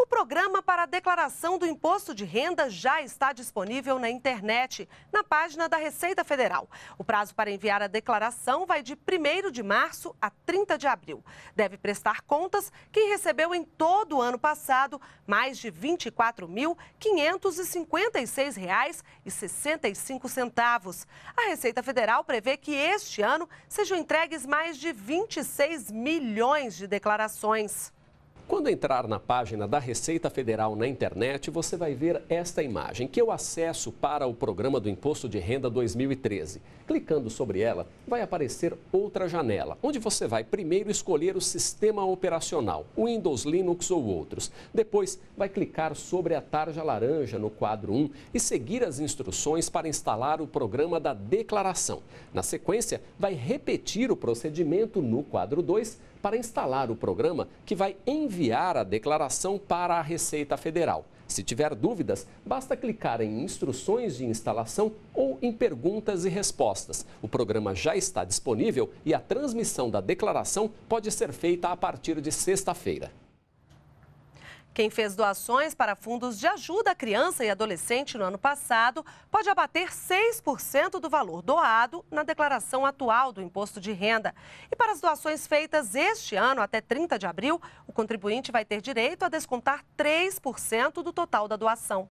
O programa para a declaração do imposto de renda já está disponível na internet, na página da Receita Federal. O prazo para enviar a declaração vai de 1 de março a 30 de abril. Deve prestar contas quem recebeu em todo o ano passado mais de R$ 24.556,65. A Receita Federal prevê que este ano sejam entregues mais de 26 milhões de declarações. Quando entrar na página da Receita Federal na internet, você vai ver esta imagem que eu acesso para o programa do Imposto de Renda 2013. Clicando sobre ela, vai aparecer outra janela, onde você vai primeiro escolher o sistema operacional, Windows, Linux ou outros. Depois, vai clicar sobre a tarja laranja no quadro 1 e seguir as instruções para instalar o programa da declaração. Na sequência, vai repetir o procedimento no quadro 2 para instalar o programa que vai enviar a declaração para a Receita Federal. Se tiver dúvidas, basta clicar em Instruções de instalação ou em Perguntas e Respostas. O programa já está disponível e a transmissão da declaração pode ser feita a partir de sexta-feira. Quem fez doações para fundos de ajuda à criança e adolescente no ano passado pode abater 6% do valor doado na declaração atual do imposto de renda. E para as doações feitas este ano até 30 de abril, o contribuinte vai ter direito a descontar 3% do total da doação.